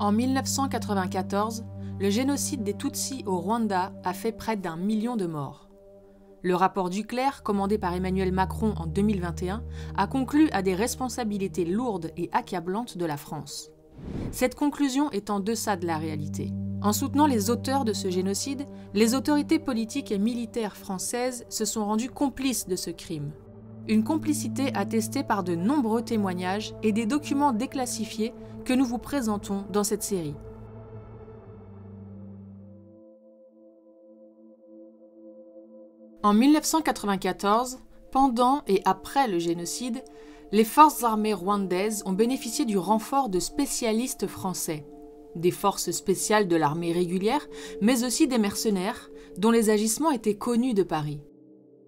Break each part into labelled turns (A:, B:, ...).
A: En 1994, le génocide des Tutsis au Rwanda a fait près d'un million de morts. Le rapport Duclerc, commandé par Emmanuel Macron en 2021, a conclu à des responsabilités lourdes et accablantes de la France. Cette conclusion est en deçà de la réalité. En soutenant les auteurs de ce génocide, les autorités politiques et militaires françaises se sont rendues complices de ce crime. Une complicité attestée par de nombreux témoignages et des documents déclassifiés que nous vous présentons dans cette série. En 1994, pendant et après le génocide, les forces armées rwandaises ont bénéficié du renfort de spécialistes français, des forces spéciales de l'armée régulière, mais aussi des mercenaires, dont les agissements étaient connus de Paris.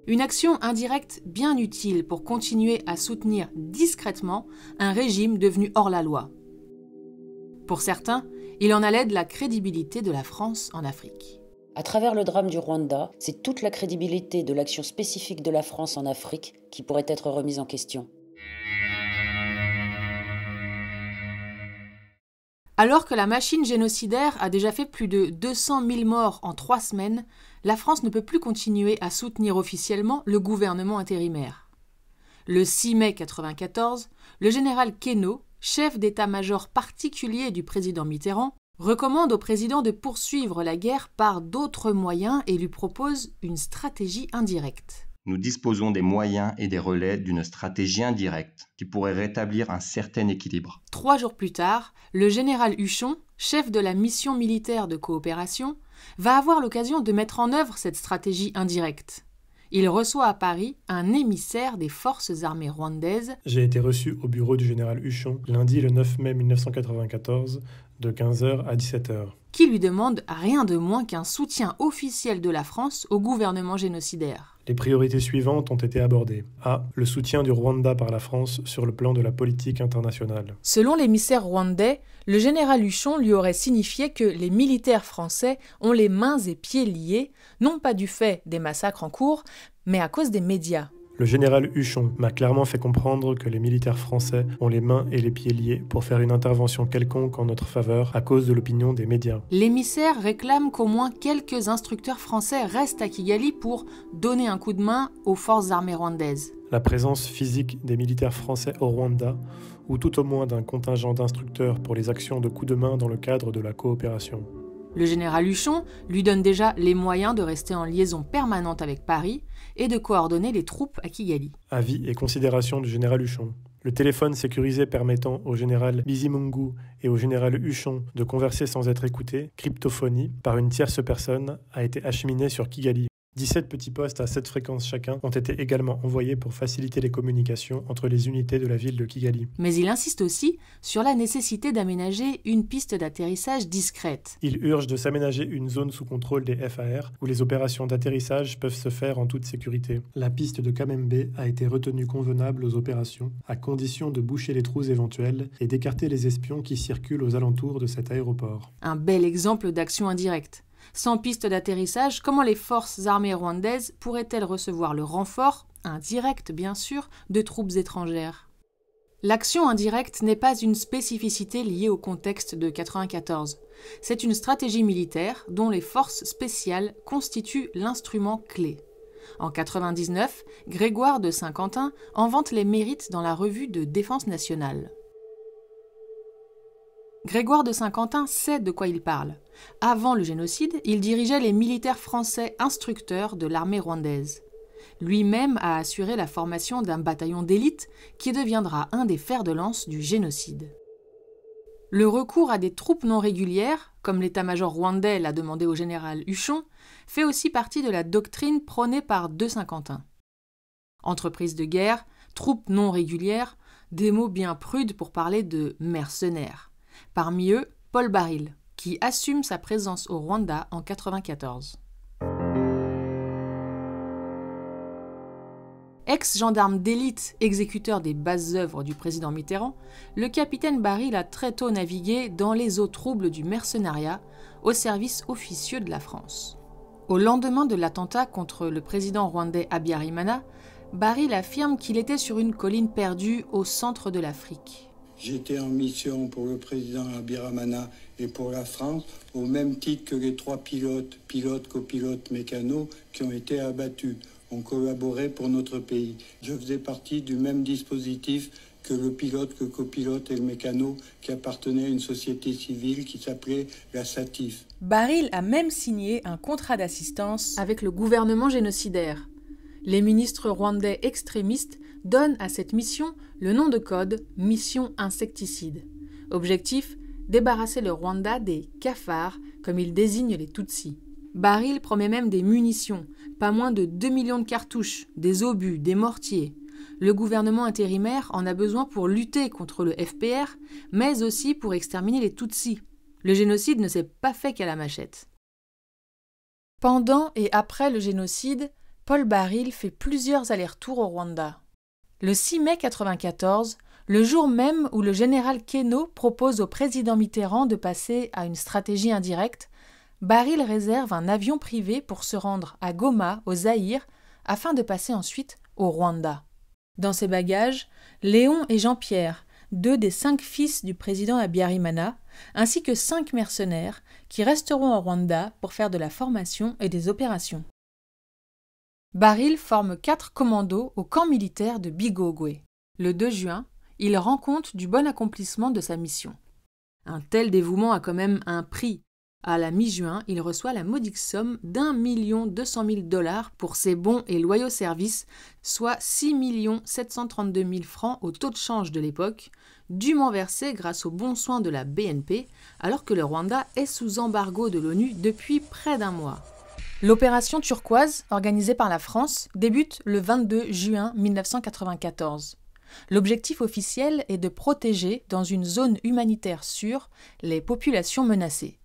A: Une action indirecte bien utile pour continuer à soutenir discrètement un régime devenu hors la loi. Pour certains, il en allait de la crédibilité de la France en Afrique. À travers le drame du Rwanda, c'est toute la crédibilité de l'action spécifique de la France en Afrique qui pourrait être remise en question. Alors que la machine génocidaire a déjà fait plus de 200 000 morts en trois semaines, la France ne peut plus continuer à soutenir officiellement le gouvernement intérimaire. Le 6 mai 1994, le général Queneau, chef d'état-major particulier du président Mitterrand, recommande au président de poursuivre la guerre par d'autres moyens et lui propose une stratégie indirecte
B: nous disposons des moyens et des relais d'une stratégie indirecte qui pourrait rétablir un certain équilibre.
A: Trois jours plus tard, le général Huchon, chef de la mission militaire de coopération, va avoir l'occasion de mettre en œuvre cette stratégie indirecte. Il reçoit à Paris un émissaire des forces armées rwandaises.
B: J'ai été reçu au bureau du général Huchon lundi le 9 mai 1994 de 15h à 17h.
A: Qui lui demande rien de moins qu'un soutien officiel de la France au gouvernement génocidaire.
B: Les priorités suivantes ont été abordées. A. Le soutien du Rwanda par la France sur le plan de la politique internationale.
A: Selon l'émissaire rwandais, le général Huchon lui aurait signifié que les militaires français ont les mains et pieds liés, non pas du fait des massacres en cours, mais à cause des médias.
B: Le général Huchon m'a clairement fait comprendre que les militaires français ont les mains et les pieds liés pour faire une intervention quelconque en notre faveur à cause de l'opinion des médias.
A: L'émissaire réclame qu'au moins quelques instructeurs français restent à Kigali pour donner un coup de main aux forces armées rwandaises.
B: La présence physique des militaires français au Rwanda, ou tout au moins d'un contingent d'instructeurs pour les actions de coup de main dans le cadre de la coopération.
A: Le général Huchon lui donne déjà les moyens de rester en liaison permanente avec Paris et de coordonner les troupes à Kigali.
B: Avis et considération du général Huchon. Le téléphone sécurisé permettant au général Bizimungu et au général Huchon de converser sans être écouté, cryptophonie, par une tierce personne, a été acheminé sur Kigali. 17 petits postes à 7 fréquences chacun ont été également envoyés pour faciliter les communications entre les unités de la ville de Kigali.
A: Mais il insiste aussi sur la nécessité d'aménager une piste d'atterrissage discrète.
B: Il urge de s'aménager une zone sous contrôle des FAR où les opérations d'atterrissage peuvent se faire en toute sécurité. La piste de Kamembe a été retenue convenable aux opérations à condition de boucher les trous éventuels et d'écarter les espions qui circulent aux alentours de cet aéroport.
A: Un bel exemple d'action indirecte. Sans piste d'atterrissage, comment les forces armées rwandaises pourraient-elles recevoir le renfort, indirect bien sûr, de troupes étrangères L'action indirecte n'est pas une spécificité liée au contexte de 1994. C'est une stratégie militaire dont les forces spéciales constituent l'instrument clé. En 1999, Grégoire de Saint-Quentin en vante les mérites dans la revue de Défense nationale. Grégoire de Saint-Quentin sait de quoi il parle. Avant le génocide, il dirigeait les militaires français instructeurs de l'armée rwandaise. Lui-même a assuré la formation d'un bataillon d'élite qui deviendra un des fers de lance du génocide. Le recours à des troupes non régulières, comme l'état-major rwandais l'a demandé au général Huchon, fait aussi partie de la doctrine prônée par De Saint-Quentin. Entreprise de guerre, troupes non régulières, des mots bien prudes pour parler de mercenaires. Parmi eux, Paul Baril, qui assume sa présence au Rwanda en 1994. Ex-gendarme d'élite, exécuteur des basses œuvres du président Mitterrand, le capitaine Baril a très tôt navigué dans les eaux troubles du mercenariat au service officieux de la France. Au lendemain de l'attentat contre le président rwandais Abiyarimana, Baril affirme qu'il était sur une colline perdue au centre de l'Afrique.
B: J'étais en mission pour le président Abiramana et pour la France, au même titre que les trois pilotes, pilotes, copilotes, mécanos, qui ont été abattus. On collaborait pour notre pays. Je faisais partie du même dispositif que le pilote, que copilote et le mécano qui appartenait à une société civile qui s'appelait la SATIF.
A: Baril a même signé un contrat d'assistance avec le gouvernement génocidaire. Les ministres rwandais extrémistes donne à cette mission le nom de code Mission Insecticide. Objectif débarrasser le Rwanda des cafards, comme il désigne les Tutsis. Baril promet même des munitions, pas moins de 2 millions de cartouches, des obus, des mortiers. Le gouvernement intérimaire en a besoin pour lutter contre le FPR, mais aussi pour exterminer les Tutsis. Le génocide ne s'est pas fait qu'à la machette. Pendant et après le génocide, Paul Baril fait plusieurs allers-retours au Rwanda. Le 6 mai 1994, le jour même où le général Queneau propose au président Mitterrand de passer à une stratégie indirecte, Baril réserve un avion privé pour se rendre à Goma, au Zaïre, afin de passer ensuite au Rwanda. Dans ses bagages, Léon et Jean-Pierre, deux des cinq fils du président Abiyarimana, ainsi que cinq mercenaires qui resteront au Rwanda pour faire de la formation et des opérations. Baril forme quatre commandos au camp militaire de Bigogwe. Le 2 juin, il rend compte du bon accomplissement de sa mission. Un tel dévouement a quand même un prix. À la mi-juin, il reçoit la modique somme d'un million deux cent mille dollars pour ses bons et loyaux services, soit 6 millions trente-deux mille francs au taux de change de l'époque, dûment versé grâce aux bons soins de la BNP, alors que le Rwanda est sous embargo de l'ONU depuis près d'un mois. L'opération turquoise, organisée par la France, débute le 22 juin 1994. L'objectif officiel est de protéger, dans une zone humanitaire sûre, les populations menacées.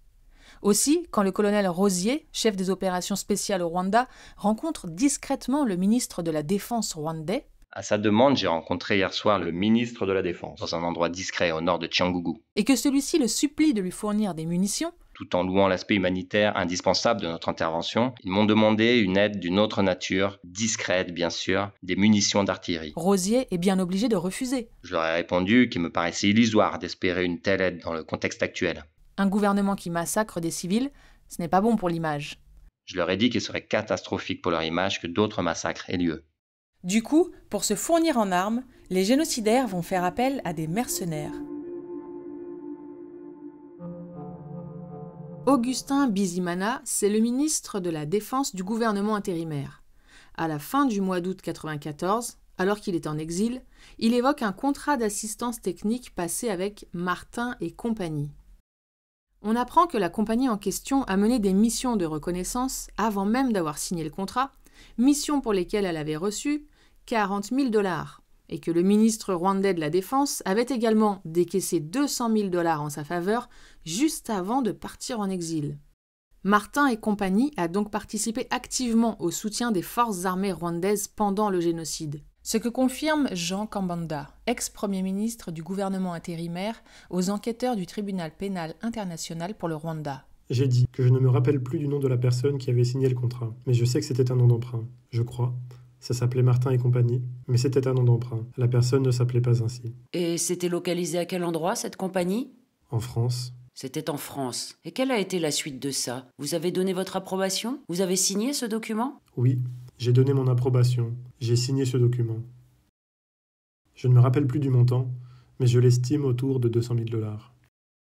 A: Aussi, quand le colonel Rosier, chef des opérations spéciales au Rwanda, rencontre discrètement le ministre de la Défense rwandais,
B: à sa demande, j'ai rencontré hier soir le ministre de la Défense, dans un endroit discret au nord de Tchangougou.
A: Et que celui-ci le supplie de lui fournir des munitions,
B: tout en louant l'aspect humanitaire indispensable de notre intervention, ils m'ont demandé une aide d'une autre nature, discrète bien sûr, des munitions d'artillerie.
A: Rosier est bien obligé de refuser.
B: Je leur ai répondu qu'il me paraissait illusoire d'espérer une telle aide dans le contexte actuel.
A: Un gouvernement qui massacre des civils, ce n'est pas bon pour l'image.
B: Je leur ai dit qu'il serait catastrophique pour leur image que d'autres massacres aient lieu.
A: Du coup, pour se fournir en armes, les génocidaires vont faire appel à des mercenaires. Augustin Bizimana, c'est le ministre de la Défense du gouvernement intérimaire. À la fin du mois d'août 1994, alors qu'il est en exil, il évoque un contrat d'assistance technique passé avec Martin et compagnie. On apprend que la compagnie en question a mené des missions de reconnaissance avant même d'avoir signé le contrat, missions pour lesquelles elle avait reçu 40 000 dollars et que le ministre rwandais de la Défense avait également décaissé 200 000 dollars en sa faveur juste avant de partir en exil. Martin et compagnie a donc participé activement au soutien des forces armées rwandaises pendant le génocide. Ce que confirme Jean Kambanda, ex-premier ministre du gouvernement intérimaire, aux enquêteurs du tribunal pénal international pour le Rwanda.
B: J'ai dit que je ne me rappelle plus du nom de la personne qui avait signé le contrat, mais je sais que c'était un nom d'emprunt, je crois, ça s'appelait Martin et compagnie, mais c'était un nom d'emprunt. La personne ne s'appelait pas ainsi.
A: Et c'était localisé à quel endroit cette compagnie
B: En France.
A: C'était en France. Et quelle a été la suite de ça Vous avez donné votre approbation Vous avez signé ce document
B: Oui, j'ai donné mon approbation. J'ai signé ce document. Je ne me rappelle plus du montant, mais je l'estime autour de 200 000 dollars.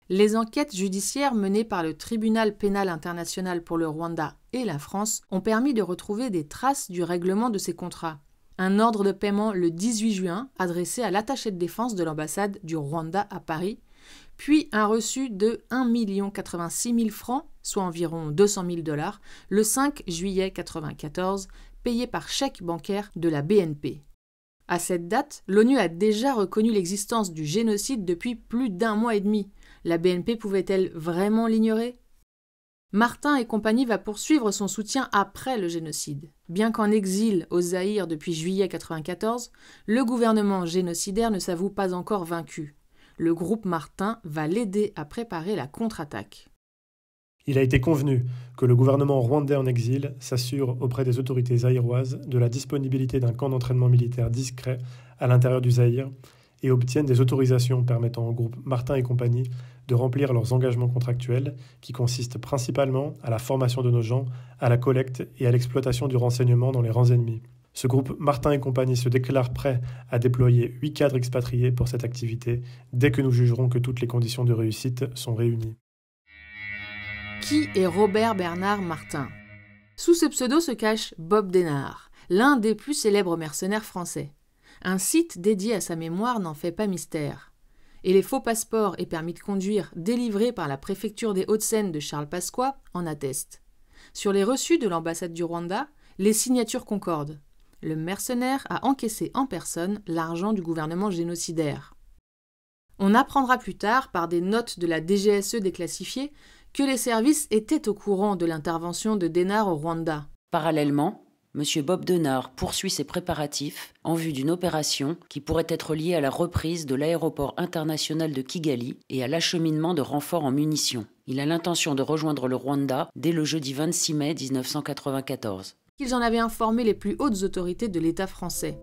A: Les enquêtes judiciaires menées par le Tribunal pénal international pour le Rwanda et la France ont permis de retrouver des traces du règlement de ces contrats. Un ordre de paiement le 18 juin adressé à l'attaché de défense de l'ambassade du Rwanda à Paris, puis un reçu de 1 86 000 francs, soit environ 200 000 dollars, le 5 juillet 1994, payé par chèque bancaire de la BNP. À cette date, l'ONU a déjà reconnu l'existence du génocide depuis plus d'un mois et demi. La BNP pouvait-elle vraiment l'ignorer Martin et compagnie va poursuivre son soutien après le génocide. Bien qu'en exil au Zaïre depuis juillet 1994, le gouvernement génocidaire ne s'avoue pas encore vaincu. Le groupe Martin va l'aider à préparer la contre-attaque.
B: Il a été convenu que le gouvernement rwandais en exil s'assure auprès des autorités zaïroises de la disponibilité d'un camp d'entraînement militaire discret à l'intérieur du Zaïre et obtiennent des autorisations permettant au groupe Martin et compagnie de remplir leurs engagements contractuels qui consistent principalement à la formation de nos gens, à la collecte et à l'exploitation du renseignement dans les rangs ennemis. Ce groupe Martin et compagnie se déclare prêt à déployer huit cadres expatriés pour cette activité dès que nous jugerons que toutes les conditions de réussite sont réunies.
A: Qui est Robert Bernard Martin Sous ce pseudo se cache Bob Denard, l'un des plus célèbres mercenaires français. Un site dédié à sa mémoire n'en fait pas mystère. Et les faux passeports et permis de conduire délivrés par la préfecture des Hauts-de-Seine de Charles Pasqua en attestent. Sur les reçus de l'ambassade du Rwanda, les signatures concordent. Le mercenaire a encaissé en personne l'argent du gouvernement génocidaire. On apprendra plus tard, par des notes de la DGSE déclassifiées, que les services étaient au courant de l'intervention de Dénard au Rwanda. Parallèlement, M. Bob Denard poursuit ses préparatifs en vue d'une opération qui pourrait être liée à la reprise de l'aéroport international de Kigali et à l'acheminement de renforts en munitions. Il a l'intention de rejoindre le Rwanda dès le jeudi 26 mai 1994. Ils en avaient informé les plus hautes autorités de l'État français.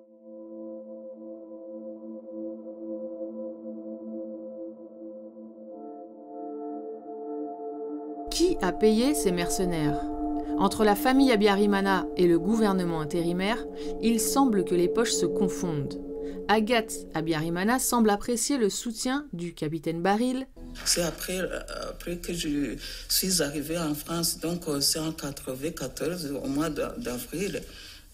A: Qui a payé ces mercenaires entre la famille Abiyarimana et le gouvernement intérimaire, il semble que les poches se confondent. Agathe Abiyarimana semble apprécier le soutien du capitaine Baril. C'est après, après, que je suis arrivée en France, donc euh, c'est en 1994 au mois d'avril.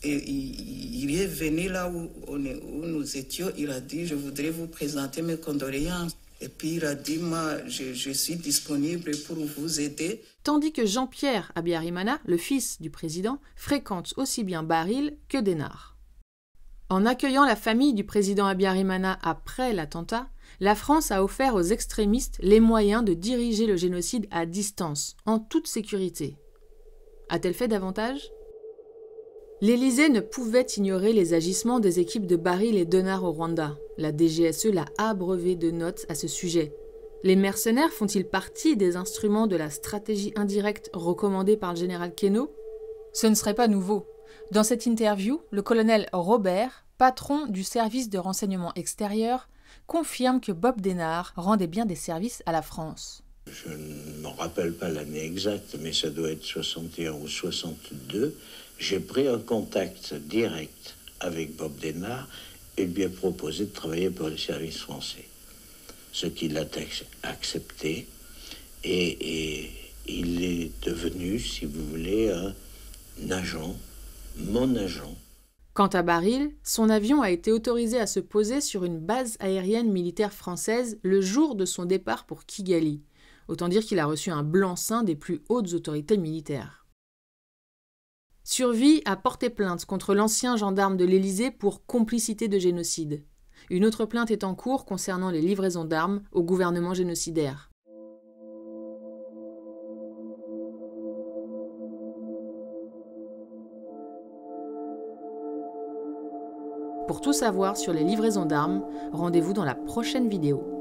A: Et il est venu là où nous étions, il a dit, je voudrais vous présenter mes condoléances. Et puis il a dit, je, suis disponible pour vous aider. Tandis que Jean-Pierre Abiyarimana, le fils du président, fréquente aussi bien Baril que Dénard. En accueillant la famille du président Abiyarimana après l'attentat, la France a offert aux extrémistes les moyens de diriger le génocide à distance, en toute sécurité. A-t-elle fait davantage L'Élysée ne pouvait ignorer les agissements des équipes de Baril et Denard au Rwanda. La DGSE l'a abreuvé de notes à ce sujet. Les mercenaires font-ils partie des instruments de la stratégie indirecte recommandée par le général Keno Ce ne serait pas nouveau. Dans cette interview, le colonel Robert, patron du service de renseignement extérieur, confirme que Bob Denard rendait bien des services à la France
B: je ne me rappelle pas l'année exacte, mais ça doit être 61 ou 62, j'ai pris un contact direct avec Bob Denard et lui ai proposé de travailler pour le service français. Ce qu'il a accepté et, il est devenu, si vous voulez, un agent, mon agent.
A: Quant à Baril, son avion a été autorisé à se poser sur une base aérienne militaire française le jour de son départ pour Kigali. Autant dire qu'il a reçu un blanc-seing des plus hautes autorités militaires. Survie a porté plainte contre l'ancien gendarme de l'Élysée pour complicité de génocide. Une autre plainte est en cours concernant les livraisons d'armes au gouvernement génocidaire. Pour tout savoir sur les livraisons d'armes, rendez-vous dans la prochaine vidéo.